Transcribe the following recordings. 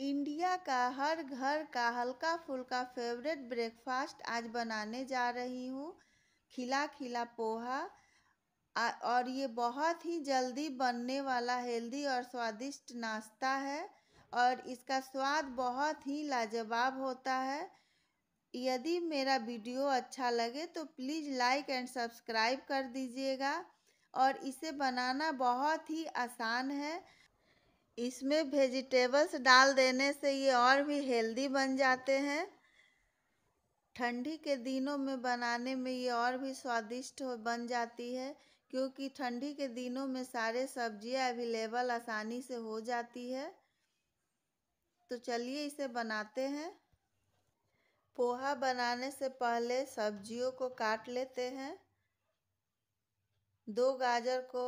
India का हर घर का हल्का फुल्का फेवरेट ब्रेकफास्ट आज बनाने जा रही हूँ खिला खिला पोहा और ये बहुत ही जल्दी बनने वाला हेल्दी और स्वादिष्ट नाश्ता है और इसका स्वाद बहुत ही लाजवाब होता है यदि मेरा वीडियो अच्छा लगे तो प्लीज़ लाइक एंड सब्सक्राइब कर दीजिएगा और इसे बनाना बहुत ही आसान है इसमें वेजिटेबल्स डाल देने से ये और भी हेल्दी बन जाते हैं ठंडी के दिनों में बनाने में ये और भी स्वादिष्ट हो बन जाती है क्योंकि ठंडी के दिनों में सारे सब्जियां अवेलेबल आसानी से हो जाती है तो चलिए इसे बनाते हैं पोहा बनाने से पहले सब्जियों को काट लेते हैं दो गाजर को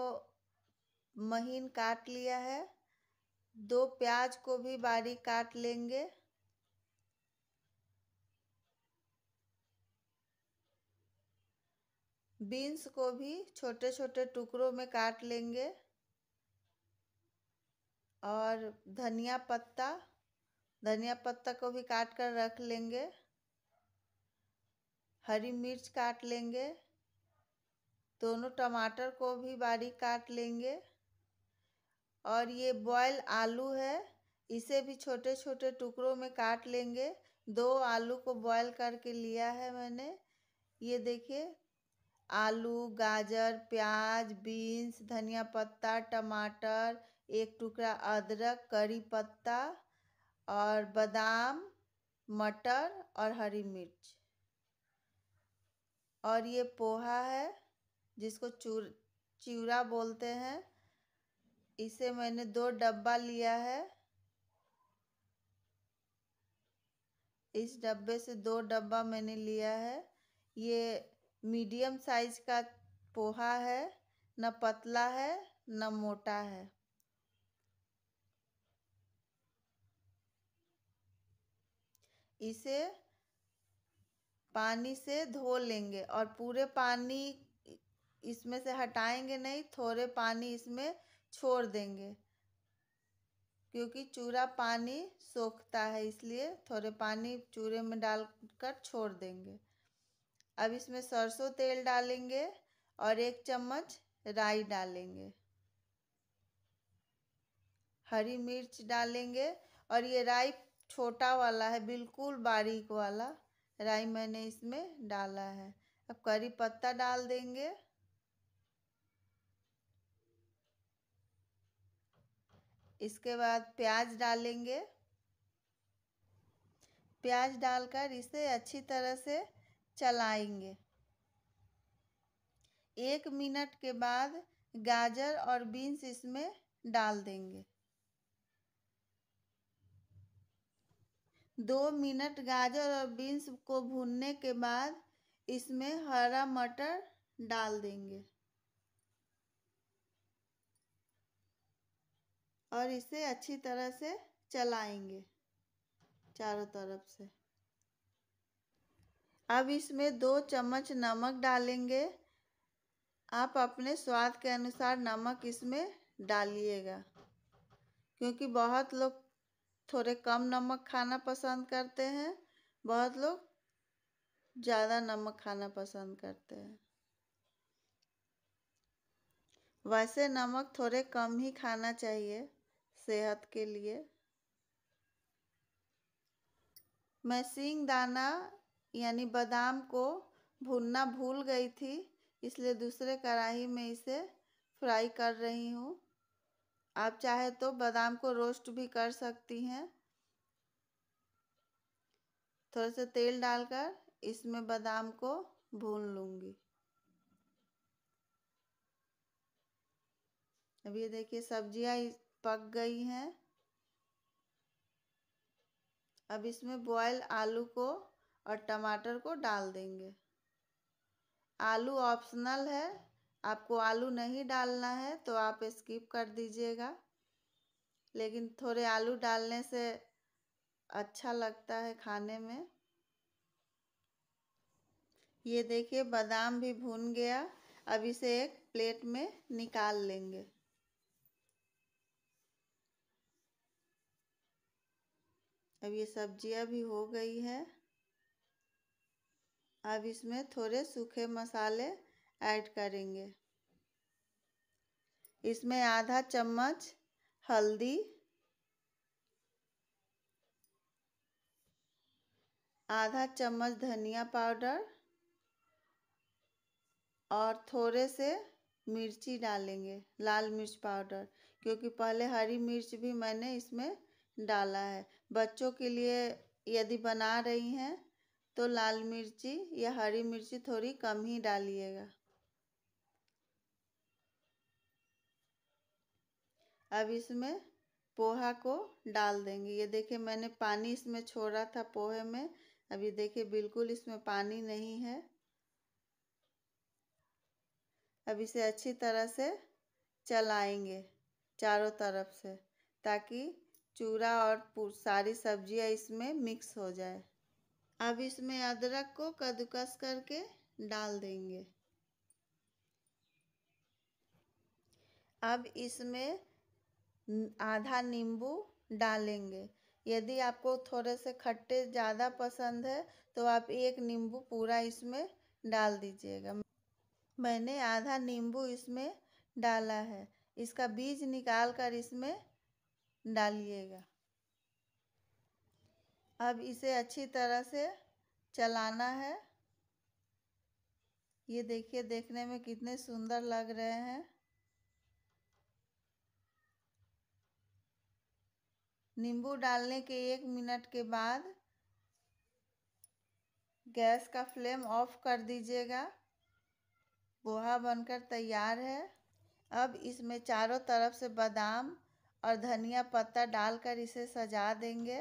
महीन काट लिया है दो प्याज को भी बारीक काट लेंगे बीन्स को भी छोटे छोटे टुकड़ों में काट लेंगे और धनिया पत्ता धनिया पत्ता को भी काट कर रख लेंगे हरी मिर्च काट लेंगे दोनों टमाटर को भी बारीक काट लेंगे और ये बॉयल आलू है इसे भी छोटे छोटे टुकड़ों में काट लेंगे दो आलू को बॉयल करके लिया है मैंने ये देखिए आलू गाजर प्याज बीन्स धनिया पत्ता टमाटर एक टुकड़ा अदरक करी पत्ता और बादाम मटर और हरी मिर्च और ये पोहा है जिसको चूर चिवरा बोलते हैं इसे मैंने दो डब्बा लिया है इस डब्बे से दो डब्बा मैंने लिया है ये मीडियम साइज का पोहा है न पतला है न मोटा है इसे पानी से धो लेंगे और पूरे पानी इसमें से हटाएंगे नहीं थोड़े पानी इसमें छोड़ देंगे क्योंकि चूरा पानी सोखता है इसलिए थोड़े पानी चूरे में डालकर छोड़ देंगे अब इसमें सरसों तेल डालेंगे और एक चम्मच राई डालेंगे हरी मिर्च डालेंगे और ये राई छोटा वाला है बिल्कुल बारीक वाला राई मैंने इसमें डाला है अब करी पत्ता डाल देंगे इसके बाद प्याज डालेंगे प्याज डालकर इसे अच्छी तरह से चलाएंगे एक मिनट के बाद गाजर और बीन्स इसमें डाल देंगे दो मिनट गाजर और बीन्स को भूनने के बाद इसमें हरा मटर डाल देंगे और इसे अच्छी तरह से चलाएंगे चारों तरफ से अब इसमें दो चम्मच नमक डालेंगे आप अपने स्वाद के अनुसार नमक इसमें डालिएगा क्योंकि बहुत लोग थोड़े कम नमक खाना पसंद करते हैं बहुत लोग ज़्यादा नमक खाना पसंद करते हैं वैसे नमक थोड़े कम ही खाना चाहिए सेहत के लिए मैं दाना यानी बादाम को भूनना भूल गई थी इसलिए दूसरे कढ़ाही में इसे फ्राई कर रही हूँ आप चाहे तो बादाम को रोस्ट भी कर सकती हैं थोड़े से तेल डालकर इसमें बादाम को भून लूँगी अब ये देखिए सब्जियाँ पक गई हैं अब इसमें बॉयल आलू को और टमाटर को डाल देंगे आलू ऑप्शनल है आपको आलू नहीं डालना है तो आप स्किप कर दीजिएगा लेकिन थोड़े आलू डालने से अच्छा लगता है खाने में ये देखिए बादाम भी भून गया अब इसे एक प्लेट में निकाल लेंगे अब ये सब्जियां भी हो गई है अब इसमें थोड़े सूखे मसाले ऐड करेंगे इसमें आधा चम्मच हल्दी आधा चम्मच धनिया पाउडर और थोड़े से मिर्ची डालेंगे लाल मिर्च पाउडर क्योंकि पहले हरी मिर्च भी मैंने इसमें डाला है बच्चों के लिए यदि बना रही हैं तो लाल मिर्ची या हरी मिर्ची थोड़ी कम ही डालिएगा अब इसमें पोहा को डाल देंगे ये देखिए मैंने पानी इसमें छोड़ा था पोहे में अभी देखिए बिल्कुल इसमें पानी नहीं है अब इसे अच्छी तरह से चलाएंगे चारों तरफ से ताकि चूरा और सारी सब्जियाँ इसमें मिक्स हो जाए अब इसमें अदरक को कद्दूकस करके डाल देंगे अब इसमें आधा नींबू डालेंगे यदि आपको थोड़े से खट्टे ज़्यादा पसंद है तो आप एक नींबू पूरा इसमें डाल दीजिएगा मैंने आधा नींबू इसमें डाला है इसका बीज निकाल कर इसमें डालिएगा अब इसे अच्छी तरह से चलाना है ये देखिए देखने में कितने सुंदर लग रहे हैं नींबू डालने के एक मिनट के बाद गैस का फ्लेम ऑफ कर दीजिएगा पोहा बनकर तैयार है अब इसमें चारों तरफ से बादाम और धनिया पत्ता डालकर इसे सजा देंगे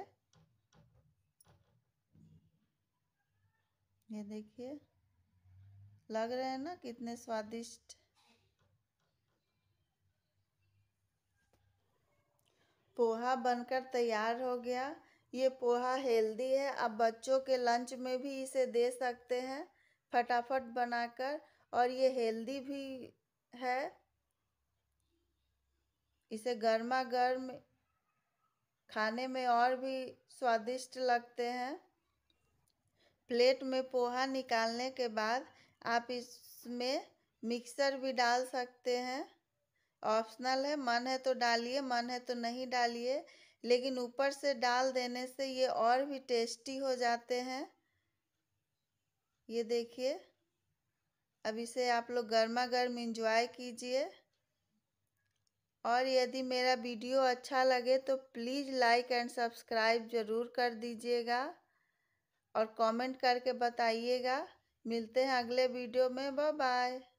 ये देखिए लग रहे हैं ना कितने स्वादिष्ट पोहा बनकर तैयार हो गया ये पोहा हेल्दी है आप बच्चों के लंच में भी इसे दे सकते हैं फटाफट बनाकर और ये हेल्दी भी है इसे गर्मा गर्म खाने में और भी स्वादिष्ट लगते हैं प्लेट में पोहा निकालने के बाद आप इसमें मिक्सर भी डाल सकते हैं ऑप्शनल है मन है तो डालिए मन है तो नहीं डालिए लेकिन ऊपर से डाल देने से ये और भी टेस्टी हो जाते हैं ये देखिए अब इसे आप लोग गर्मा गर्म इंजॉय कीजिए और यदि मेरा वीडियो अच्छा लगे तो प्लीज़ लाइक एंड सब्सक्राइब ज़रूर कर दीजिएगा और कमेंट करके बताइएगा मिलते हैं अगले वीडियो में बाय बाय